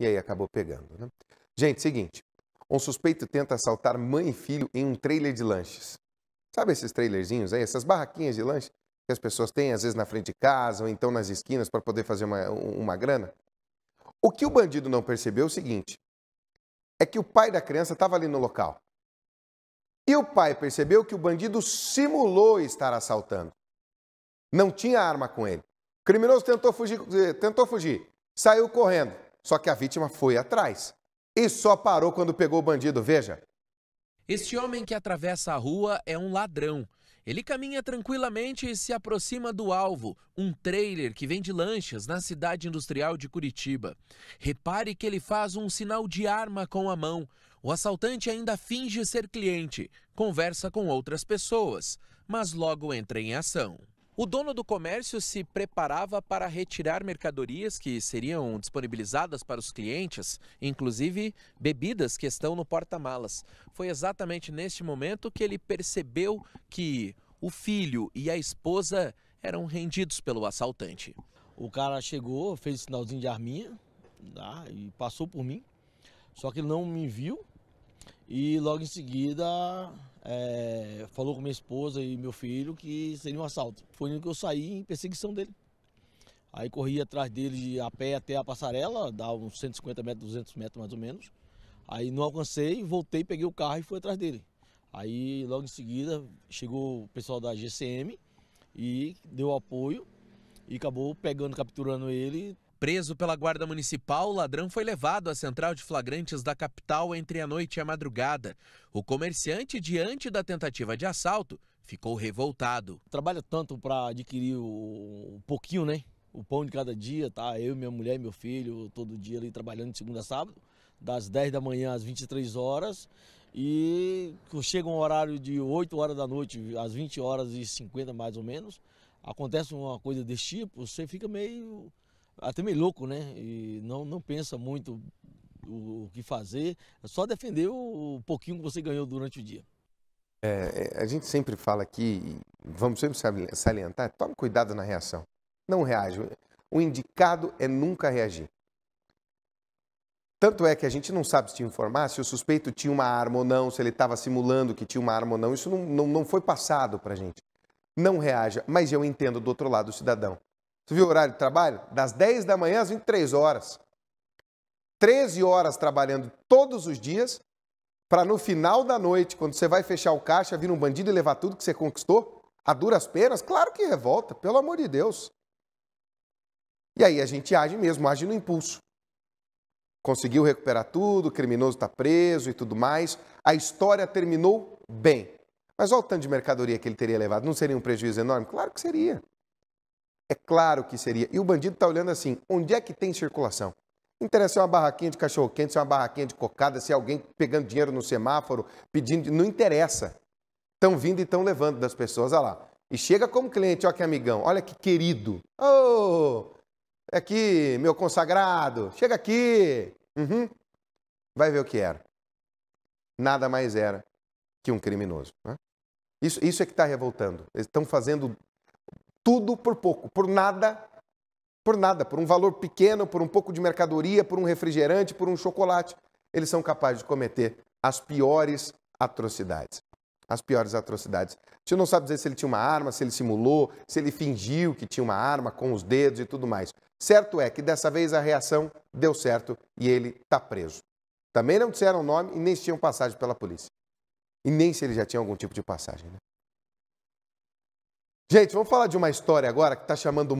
E aí acabou pegando, né? Gente, seguinte. Um suspeito tenta assaltar mãe e filho em um trailer de lanches. Sabe esses trailerzinhos aí, essas barraquinhas de lanche que as pessoas têm às vezes na frente de casa ou então nas esquinas para poder fazer uma, uma grana? O que o bandido não percebeu é o seguinte: é que o pai da criança estava ali no local. E o pai percebeu que o bandido simulou estar assaltando. Não tinha arma com ele. O criminoso tentou fugir, eh, tentou fugir, saiu correndo. Só que a vítima foi atrás e só parou quando pegou o bandido, veja. Este homem que atravessa a rua é um ladrão. Ele caminha tranquilamente e se aproxima do alvo, um trailer que vende lanchas na cidade industrial de Curitiba. Repare que ele faz um sinal de arma com a mão. O assaltante ainda finge ser cliente, conversa com outras pessoas, mas logo entra em ação. O dono do comércio se preparava para retirar mercadorias que seriam disponibilizadas para os clientes, inclusive bebidas que estão no porta-malas. Foi exatamente neste momento que ele percebeu que o filho e a esposa eram rendidos pelo assaltante. O cara chegou, fez sinalzinho de arminha tá? e passou por mim, só que ele não me viu e logo em seguida é, falou com minha esposa e meu filho que seria um assalto. Foi no que eu saí em perseguição dele. Aí corri atrás dele a pé até a passarela, dá uns 150 metros, 200 metros mais ou menos. Aí não alcancei, voltei, peguei o carro e fui atrás dele. Aí logo em seguida chegou o pessoal da GCM e deu apoio e acabou pegando, capturando ele Preso pela Guarda Municipal, o ladrão foi levado à central de flagrantes da capital entre a noite e a madrugada. O comerciante, diante da tentativa de assalto, ficou revoltado. Trabalha tanto para adquirir o, um pouquinho, né? O pão de cada dia, tá? Eu, minha mulher e meu filho, todo dia ali trabalhando de segunda a sábado, das 10 da manhã às 23 horas. E chega um horário de 8 horas da noite, às 20 horas e 50 mais ou menos. Acontece uma coisa desse tipo, você fica meio até meio louco, né? E não, não pensa muito o, o que fazer, é só defender o, o pouquinho que você ganhou durante o dia. É, é a gente sempre fala aqui, vamos sempre salientar, tome cuidado na reação. Não reage. O indicado é nunca reagir. Tanto é que a gente não sabe se te informar se o suspeito tinha uma arma ou não, se ele estava simulando que tinha uma arma ou não. Isso não, não, não foi passado para a gente. Não reaja, mas eu entendo do outro lado o cidadão. Você viu o horário de trabalho? Das 10 da manhã às 23 horas. 13 horas trabalhando todos os dias, para no final da noite, quando você vai fechar o caixa, vir um bandido e levar tudo que você conquistou, a duras penas, claro que revolta, pelo amor de Deus. E aí a gente age mesmo, age no impulso. Conseguiu recuperar tudo, o criminoso está preso e tudo mais. A história terminou bem. Mas olha o tanto de mercadoria que ele teria levado. Não seria um prejuízo enorme? Claro que seria. É claro que seria. E o bandido está olhando assim: onde é que tem circulação? Interessa se é uma barraquinha de cachorro-quente, se é uma barraquinha de cocada, se é alguém pegando dinheiro no semáforo, pedindo. Não interessa. Estão vindo e estão levando das pessoas, olha lá. E chega como cliente, olha que amigão, olha que querido. Ô, oh, é aqui, meu consagrado, chega aqui. Uhum. Vai ver o que era. Nada mais era que um criminoso. Né? Isso, isso é que está revoltando. Eles estão fazendo tudo por pouco, por nada, por nada, por um valor pequeno, por um pouco de mercadoria, por um refrigerante, por um chocolate. Eles são capazes de cometer as piores atrocidades. As piores atrocidades. A gente não sabe dizer se ele tinha uma arma, se ele simulou, se ele fingiu que tinha uma arma com os dedos e tudo mais. Certo é que dessa vez a reação deu certo e ele está preso. Também não disseram o nome e nem se tinham passagem pela polícia. E nem se ele já tinha algum tipo de passagem. Né? Gente, vamos falar de uma história agora que está chamando